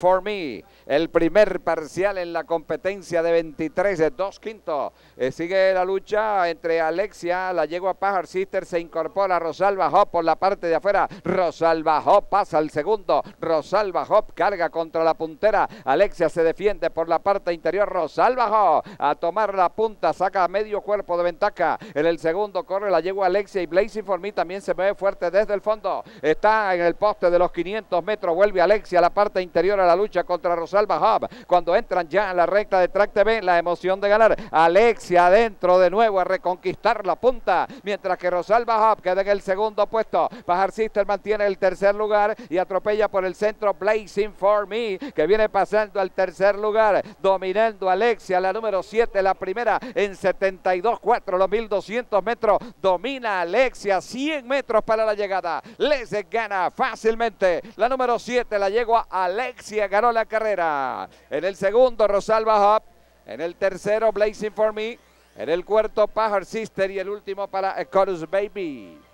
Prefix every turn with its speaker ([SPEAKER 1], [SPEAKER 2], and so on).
[SPEAKER 1] For Me, el primer parcial en la competencia de 23, de 2 quintos. sigue la lucha entre Alexia, la yegua Pajar Sister, se incorpora Rosalba Hop por la parte de afuera. Rosalba Hop pasa al segundo. Rosalba Hop carga contra la puntera. Alexia se defiende por la parte interior. Rosalba Hop a tomar la punta, saca medio cuerpo de ventaja. En el segundo corre la yegua Alexia y Blazing For Me también se ve fuerte desde el fondo. Está en el poste de los 500 metros. Vuelve Alexia a la parte interior la lucha contra Rosalba Hub. Cuando entran ya a la recta de track TV, la emoción de ganar. Alexia adentro de nuevo a reconquistar la punta. Mientras que Rosalba Hub queda en el segundo puesto. Bajar Sister mantiene el tercer lugar y atropella por el centro Blazing for Me, que viene pasando al tercer lugar. Dominando Alexia, la número 7, la primera en 72-4, los 1200 metros. Domina Alexia, 100 metros para la llegada. Les gana fácilmente. La número 7 la llegó a Alexia ganó la carrera. En el segundo, Rosalba Hop. En el tercero, Blazing For Me. En el cuarto, Pajar Sister. Y el último para Chorus Baby.